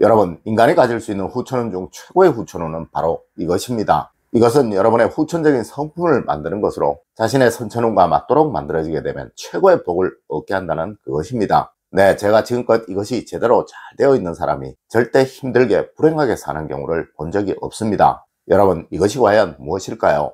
여러분 인간이 가질 수 있는 후천원 중 최고의 후천원은 바로 이것입니다. 이것은 여러분의 후천적인 성품을 만드는 것으로 자신의 선천운과 맞도록 만들어지게 되면 최고의 복을 얻게 한다는 그것입니다. 네, 제가 지금껏 이것이 제대로 잘 되어 있는 사람이 절대 힘들게 불행하게 사는 경우를 본 적이 없습니다. 여러분, 이것이 과연 무엇일까요?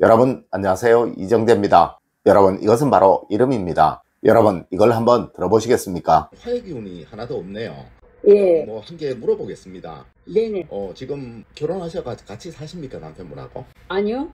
여러분, 안녕하세요. 이정재입니다. 여러분, 이것은 바로 이름입니다. 여러분 이걸 한번 들어보시겠습니까? 화해 기운이 하나도 없네요. 예. 뭐한 개 물어보겠습니다. 네네. 어 지금 결혼하셔 서 같이 사십니까 남편분하고? 아니요.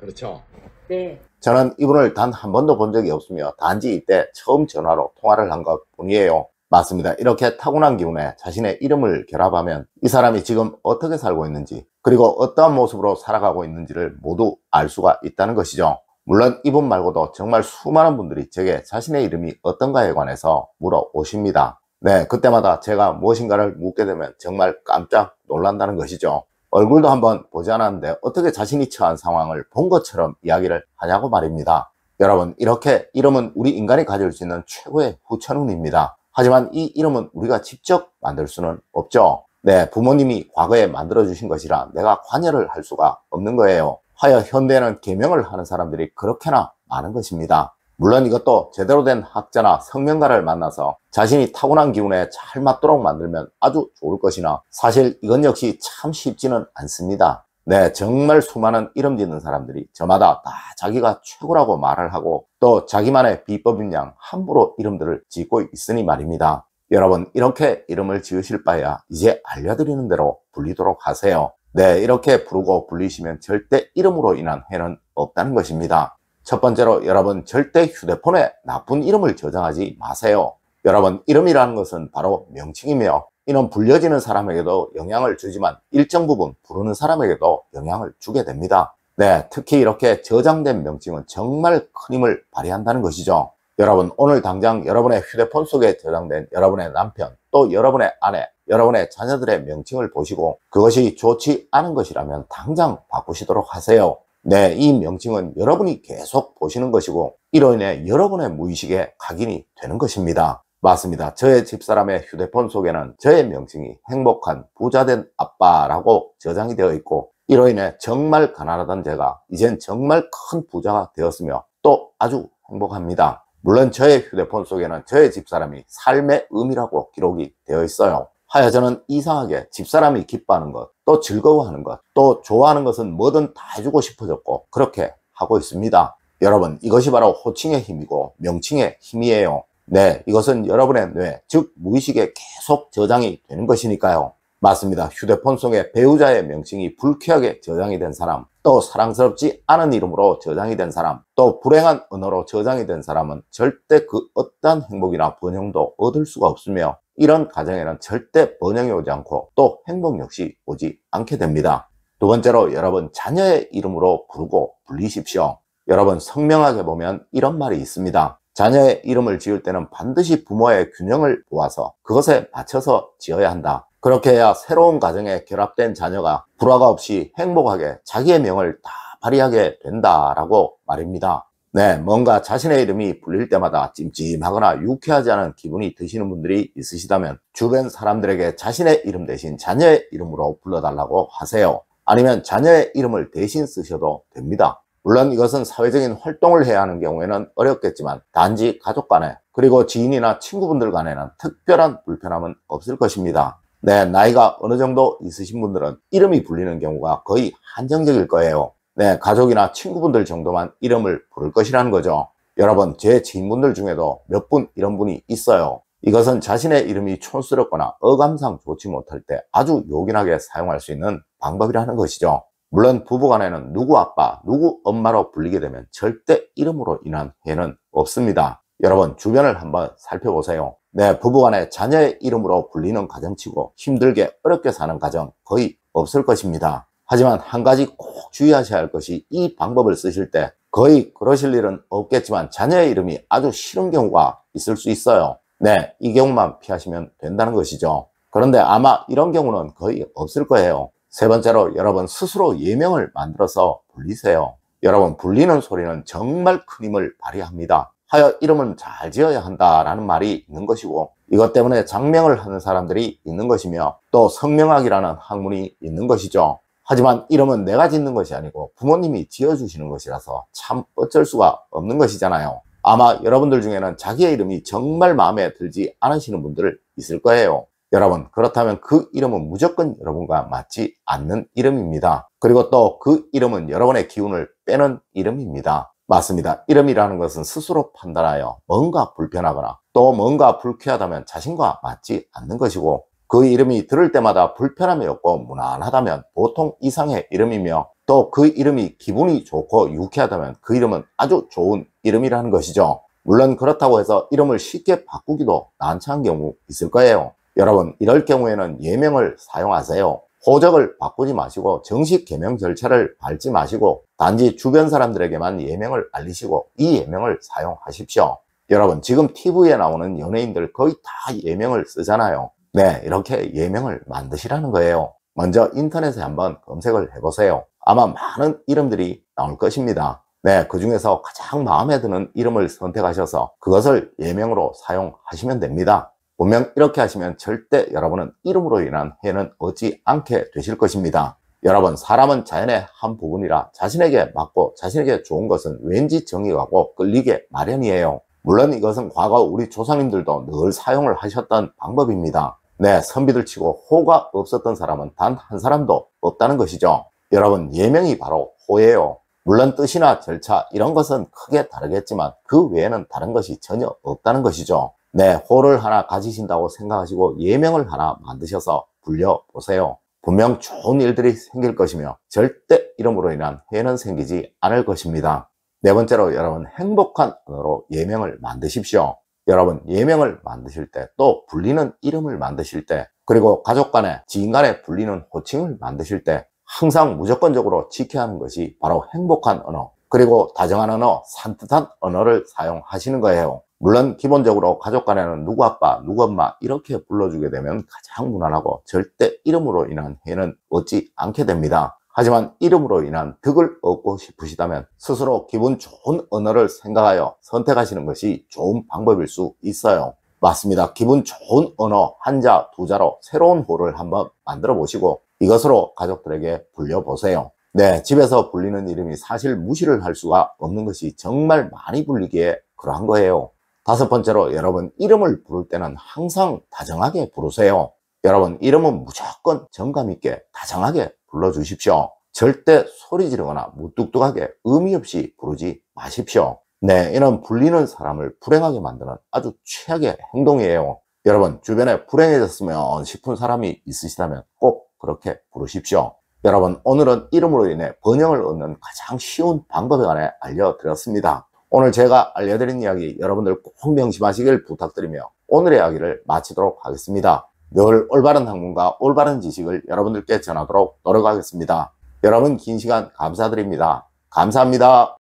그렇죠. 네. 저는 이분을 단 한 번도 본 적이 없으며 단지 이때 처음 전화로 통화를 한 것 뿐이에요. 맞습니다. 이렇게 타고난 기운에 자신의 이름을 결합하면 이 사람이 지금 어떻게 살고 있는지 그리고 어떠한 모습으로 살아가고 있는지를 모두 알 수가 있다는 것이죠. 물론 이분 말고도 정말 수많은 분들이 제게 자신의 이름이 어떤가에 관해서 물어오십니다. 네, 그때마다 제가 무엇인가를 묻게 되면 정말 깜짝 놀란다는 것이죠. 얼굴도 한번 보지 않았는데 어떻게 자신이 처한 상황을 본 것처럼 이야기를 하냐고 말입니다. 여러분 이렇게 이름은 우리 인간이 가질 수 있는 최고의 후천운입니다. 하지만 이 이름은 우리가 직접 만들 수는 없죠. 네, 부모님이 과거에 만들어주신 것이라 내가 관여를 할 수가 없는 거예요. 하여 현대에는 개명을 하는 사람들이 그렇게나 많은 것입니다. 물론 이것도 제대로 된 학자나 성명가를 만나서 자신이 타고난 기운에 잘 맞도록 만들면 아주 좋을 것이나 사실 이건 역시 참 쉽지는 않습니다. 네, 정말 수많은 이름 짓는 사람들이 저마다 다 자기가 최고라고 말을 하고 또 자기만의 비법인 양 함부로 이름들을 짓고 있으니 말입니다. 여러분 이렇게 이름을 지으실 바에야 이제 알려드리는 대로 불리도록 하세요. 네, 이렇게 부르고 불리시면 절대 이름으로 인한 해는 없다는 것입니다. 첫 번째로 여러분 절대 휴대폰에 나쁜 이름을 저장하지 마세요. 여러분 이름이라는 것은 바로 명칭이며 이는 불려지는 사람에게도 영향을 주지만 일정 부분 부르는 사람에게도 영향을 주게 됩니다. 네, 특히 이렇게 저장된 명칭은 정말 큰 힘을 발휘한다는 것이죠. 여러분 오늘 당장 여러분의 휴대폰 속에 저장된 여러분의 남편 또 여러분의 아내 여러분의 자녀들의 명칭을 보시고 그것이 좋지 않은 것이라면 당장 바꾸시도록 하세요. 네, 이 명칭은 여러분이 계속 보시는 것이고 이로 인해 여러분의 무의식에 각인이 되는 것입니다. 맞습니다. 저의 집사람의 휴대폰 속에는 저의 명칭이 행복한 부자된 아빠라고 저장이 되어 있고 이로 인해 정말 가난하던 제가 이젠 정말 큰 부자가 되었으며 또 아주 행복합니다. 물론 저의 휴대폰 속에는 저의 집사람이 삶의 의미라고 기록이 되어 있어요. 하여 저는 이상하게 집사람이 기뻐하는 것, 또 즐거워하는 것, 또 좋아하는 것은 뭐든 다 해주고 싶어졌고 그렇게 하고 있습니다. 여러분 이것이 바로 호칭의 힘이고 명칭의 힘이에요. 네, 이것은 여러분의 뇌, 즉 무의식에 계속 저장이 되는 것이니까요. 맞습니다. 휴대폰 속에 배우자의 명칭이 불쾌하게 저장이 된 사람, 또 사랑스럽지 않은 이름으로 저장이 된 사람, 또 불행한 언어로 저장이 된 사람은 절대 그어떠한 행복이나 번영도 얻을 수가 없으며 이런 가정에는 절대 번영이 오지 않고 또 행복 역시 오지 않게 됩니다. 두 번째로 여러분 자녀의 이름으로 부르고 불리십시오. 여러분 성명하게 보면 이런 말이 있습니다. 자녀의 이름을 지을 때는 반드시 부모의 균형을 보아서 그것에 맞춰서 지어야 한다. 그렇게 해야 새로운 가정에 결합된 자녀가 불화가 없이 행복하게 자기의 명을 다 발휘하게 된다라고 말입니다. 네, 뭔가 자신의 이름이 불릴 때마다 찜찜하거나 유쾌하지 않은 기분이 드시는 분들이 있으시다면 주변 사람들에게 자신의 이름 대신 자녀의 이름으로 불러달라고 하세요. 아니면 자녀의 이름을 대신 쓰셔도 됩니다. 물론 이것은 사회적인 활동을 해야 하는 경우에는 어렵겠지만 단지 가족 간에 그리고 지인이나 친구분들 간에는 특별한 불편함은 없을 것입니다. 네, 나이가 어느 정도 있으신 분들은 이름이 불리는 경우가 거의 한정적일 거예요. 네, 가족이나 친구분들 정도만 이름을 부를 것이라는 거죠. 여러분, 제 지인분들 중에도 몇 분 이런 분이 있어요. 이것은 자신의 이름이 촌스럽거나 어감상 좋지 못할 때 아주 요긴하게 사용할 수 있는 방법이라는 것이죠. 물론 부부간에는 누구 아빠, 누구 엄마로 불리게 되면 절대 이름으로 인한 해는 없습니다. 여러분 주변을 한번 살펴보세요. 네, 부부간에 자녀의 이름으로 불리는 가정치고 힘들게 어렵게 사는 가정 거의 없을 것입니다. 하지만 한 가지 꼭 주의하셔야 할 것이 이 방법을 쓰실 때 거의 그러실 일은 없겠지만 자녀의 이름이 아주 싫은 경우가 있을 수 있어요. 네, 이 경우만 피하시면 된다는 것이죠. 그런데 아마 이런 경우는 거의 없을 거예요. 세 번째로 여러분 스스로 예명을 만들어서 불리세요. 여러분 불리는 소리는 정말 큰 힘을 발휘합니다. 하여 이름은 잘 지어야 한다라는 말이 있는 것이고 이것 때문에 장명을 하는 사람들이 있는 것이며 또 성명학이라는 학문이 있는 것이죠. 하지만 이름은 내가 짓는 것이 아니고 부모님이 지어주시는 것이라서 참 어쩔 수가 없는 것이잖아요. 아마 여러분들 중에는 자기의 이름이 정말 마음에 들지 않으시는 분들 있을 거예요. 여러분 그렇다면 그 이름은 무조건 여러분과 맞지 않는 이름입니다. 그리고 또 그 이름은 여러분의 기운을 빼는 이름입니다. 맞습니다. 이름이라는 것은 스스로 판단하여 뭔가 불편하거나 또 뭔가 불쾌하다면 자신과 맞지 않는 것이고 그 이름이 들을 때마다 불편함이 없고 무난하다면 보통 이상의 이름이며 또 그 이름이 기분이 좋고 유쾌하다면 그 이름은 아주 좋은 이름이라는 것이죠. 물론 그렇다고 해서 이름을 쉽게 바꾸기도 난처한 경우 있을 거예요. 여러분 이럴 경우에는 예명을 사용하세요. 호적을 바꾸지 마시고 정식 개명 절차를 밟지 마시고 단지 주변 사람들에게만 예명을 알리시고 이 예명을 사용하십시오. 여러분 지금 TV에 나오는 연예인들 거의 다 예명을 쓰잖아요. 네, 이렇게 예명을 만드시라는 거예요. 먼저 인터넷에 한번 검색을 해보세요. 아마 많은 이름들이 나올 것입니다. 네, 그 중에서 가장 마음에 드는 이름을 선택하셔서 그것을 예명으로 사용하시면 됩니다. 분명 이렇게 하시면 절대 여러분은 이름으로 인한 해는 얻지 않게 되실 것입니다. 여러분, 사람은 자연의 한 부분이라 자신에게 맞고 자신에게 좋은 것은 왠지 정의가고 끌리게 마련이에요. 물론 이것은 과거 우리 조상님들도 늘 사용을 하셨던 방법입니다. 네, 선비들 치고 호가 없었던 사람은 단 한 사람도 없다는 것이죠. 여러분, 예명이 바로 호예요. 물론 뜻이나 절차 이런 것은 크게 다르겠지만 그 외에는 다른 것이 전혀 없다는 것이죠. 네, 호를 하나 가지신다고 생각하시고 예명을 하나 만드셔서 불려보세요. 분명 좋은 일들이 생길 것이며 절대 이름으로 인한 해는 생기지 않을 것입니다. 네 번째로 여러분 행복한 언어로 예명을 만드십시오. 여러분 예명을 만드실 때 또 불리는 이름을 만드실 때 그리고 가족 간에 지인 간에 불리는 호칭을 만드실 때 항상 무조건적으로 지켜야 하는 것이 바로 행복한 언어 그리고 다정한 언어, 산뜻한 언어를 사용하시는 거예요. 물론 기본적으로 가족 간에는 누구 아빠, 누구 엄마 이렇게 불러주게 되면 가장 무난하고 절대 이름으로 인한 해는 얻지 않게 됩니다. 하지만 이름으로 인한 득을 얻고 싶으시다면 스스로 기분 좋은 언어를 생각하여 선택하시는 것이 좋은 방법일 수 있어요. 맞습니다. 기분 좋은 언어 한 자, 두 자로 새로운 호를 한번 만들어 보시고 이것으로 가족들에게 불려보세요. 네, 집에서 불리는 이름이 사실 무시를 할 수가 없는 것이 정말 많이 불리기에 그러한 거예요. 다섯 번째로 여러분 이름을 부를 때는 항상 다정하게 부르세요. 여러분 이름은 무조건 정감 있게 다정하게 불러주십시오. 절대 소리 지르거나 무뚝뚝하게 의미 없이 부르지 마십시오. 네, 이는 불리는 사람을 불행하게 만드는 아주 최악의 행동이에요. 여러분, 주변에 불행해졌으면 싶은 사람이 있으시다면 꼭 그렇게 부르십시오. 여러분, 오늘은 이름으로 인해 번영을 얻는 가장 쉬운 방법에 관해 알려드렸습니다. 오늘 제가 알려드린 이야기 여러분들 꼭 명심하시길 부탁드리며 오늘의 이야기를 마치도록 하겠습니다. 늘 올바른 학문과 올바른 지식을 여러분들께 전하도록 노력하겠습니다. 여러분 긴 시간 감사드립니다. 감사합니다.